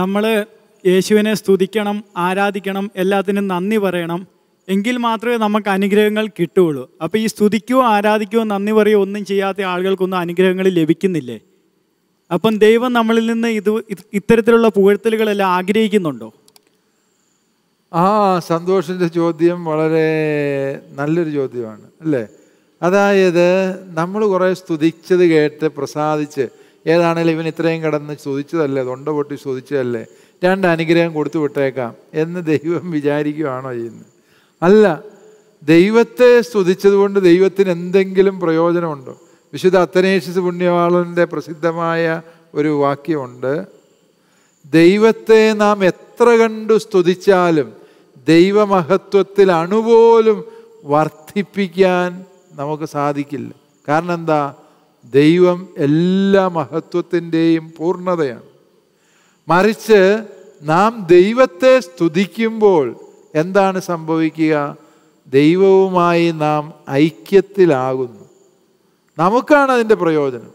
നമ്മൾ യേശുവിനെ സ്തുതിക്കണം ആരാധിക്കണം എല്ലാത്തിനും നന്ദി പറയണം എങ്കിൽ മാത്രമേ നമുക്ക് അനുഗ്രഹങ്ങൾ കിട്ടുകയുള്ളൂ അപ്പോൾ ഈ സ്തുതിക്കുകയോ ആരാധിക്കുകയോ നന്ദി പറയുകയോ ഒന്നും ചെയ്യാത്ത ആളുകൾക്കൊന്നും അനുഗ്രഹങ്ങൾ ലഭിക്കുന്നില്ലേ അപ്പം ദൈവം നമ്മളിൽ നിന്ന് ഇത് ഇത്തരത്തിലുള്ള പുകഴ്ത്തലുകളെല്ലാം ആഗ്രഹിക്കുന്നുണ്ടോ ആ സന്തോഷിൻ്റെ ചോദ്യം വളരെ നല്ലൊരു ചോദ്യമാണ് അല്ലേ അതായത് നമ്മൾ കുറേ സ്തുതിച്ചത് കേട്ട് പ്രസാദിച്ച് ഏതാണേലും ഇവൻ ഇത്രയും കടന്ന് ചോദിച്ചതല്ലേ തൊണ്ട പൊട്ടി ചോദിച്ചതല്ലേ രണ്ട് അനുഗ്രഹം കൊടുത്തു വിട്ടേക്കാം എന്ന് ദൈവം വിചാരിക്കുകയാണോ ചെയ്യുന്നത് അല്ല ദൈവത്തെ സ്തുതിച്ചതുകൊണ്ട് ദൈവത്തിന് എന്തെങ്കിലും പ്രയോജനമുണ്ടോ വിശുദ്ധ അത്തനേഷ്യസ് പുണ്യവാളൻ്റെ പ്രസിദ്ധമായ ഒരു വാക്യമുണ്ട് ദൈവത്തെ നാം എത്ര കണ്ടു സ്തുതിച്ചാലും ദൈവമഹത്വത്തിൽ അണുപോലും വർദ്ധിപ്പിക്കാൻ നമുക്ക് സാധിക്കില്ല കാരണം എന്താ ദൈവം എല്ലാ മഹത്വത്തിൻ്റെയും പൂർണ്ണതയാണ് മറിച്ച് നാം ദൈവത്തെ സ്തുതിക്കുമ്പോൾ എന്താണ് സംഭവിക്കുക ദൈവവുമായി നാം ഐക്യത്തിലാകുന്നു നമുക്കാണ് അതിൻ്റെ പ്രയോജനം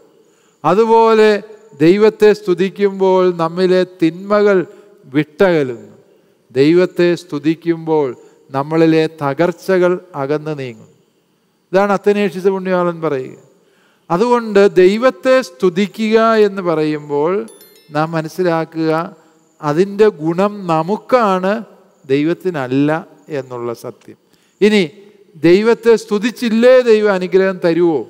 അതുപോലെ ദൈവത്തെ സ്തുതിക്കുമ്പോൾ നമ്മിലെ തിന്മകൾ വിട്ടകലുന്നു ദൈവത്തെ സ്തുതിക്കുമ്പോൾ നമ്മളിലെ തകർച്ചകൾ അകന്നു നീങ്ങുന്നു ഇതാണ് അത്തനേഷിച്ച പുണ്യാളൻ പറയുക അതുകൊണ്ട് ദൈവത്തെ സ്തുതിക്കുക എന്ന് പറയുമ്പോൾ നാം മനസ്സിലാക്കുക അതിൻ്റെ ഗുണം നമുക്കാണ് ദൈവത്തിനല്ല എന്നുള്ള സത്യം ഇനി ദൈവത്തെ സ്തുതിച്ചില്ലേ ദൈവം അനുഗ്രഹം തരുമോ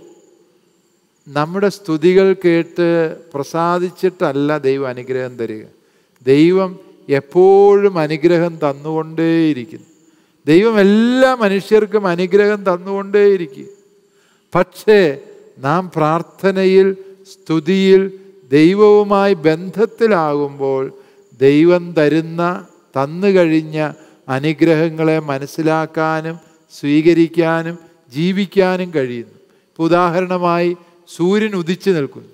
നമ്മുടെ സ്തുതികൾ കേട്ട് പ്രസാദിച്ചിട്ടല്ല ദൈവം അനുഗ്രഹം തരിക ദൈവം എപ്പോഴും അനുഗ്രഹം തന്നുകൊണ്ടേയിരിക്കുന്നു ദൈവം എല്ലാ മനുഷ്യർക്കും അനുഗ്രഹം തന്നുകൊണ്ടേയിരിക്കും പക്ഷേ നാം പ്രാർത്ഥനയിൽ സ്തുതിയിൽ ദൈവവുമായി ബന്ധത്തിലാകുമ്പോൾ ദൈവം തരുന്ന തന്നു കഴിഞ്ഞ അനുഗ്രഹങ്ങളെ മനസ്സിലാക്കാനും സ്വീകരിക്കാനും ജീവിക്കാനും കഴിയുന്നു ഇപ്പോൾ ഉദാഹരണമായി സൂര്യൻ ഉദിച്ചു നിൽക്കുന്നു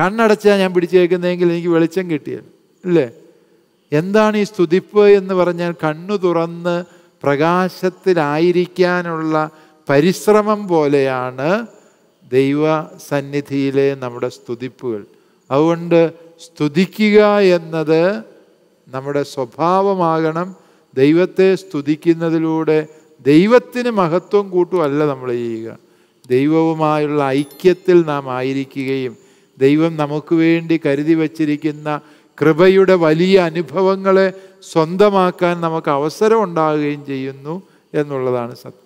കണ്ണടച്ചാൽ ഞാൻ പിടിച്ചേക്കുന്നതെങ്കിൽ എനിക്ക് വെളിച്ചം കിട്ടിയത് അല്ലേ എന്താണ് ഈ സ്തുതിപ്പ് എന്ന് പറഞ്ഞാൽ കണ്ണു തുറന്ന് പ്രകാശത്തിലായിരിക്കാനുള്ള പരിശ്രമം പോലെയാണ് ദൈവ സന്നിധിയിലെ നമ്മുടെ സ്തുതിപ്പുകൾ അതുകൊണ്ട് സ്തുതിക്കുക എന്നത് നമ്മുടെ സ്വഭാവമാകണം ദൈവത്തെ സ്തുതിക്കുന്നതിലൂടെ ദൈവത്തിന് മഹത്വം കൂട്ടുമല്ല നമ്മൾ ചെയ്യുക ദൈവവുമായുള്ള ഐക്യത്തിൽ നാം ആയിരിക്കുകയും ദൈവം നമുക്ക് വേണ്ടി കരുതി വച്ചിരിക്കുന്ന കൃപയുടെ വലിയ അനുഭവങ്ങളെ സ്വന്തമാക്കാൻ നമുക്ക് അവസരം ഉണ്ടാകുകയും ചെയ്യുന്നു എന്നുള്ളതാണ് സത്യം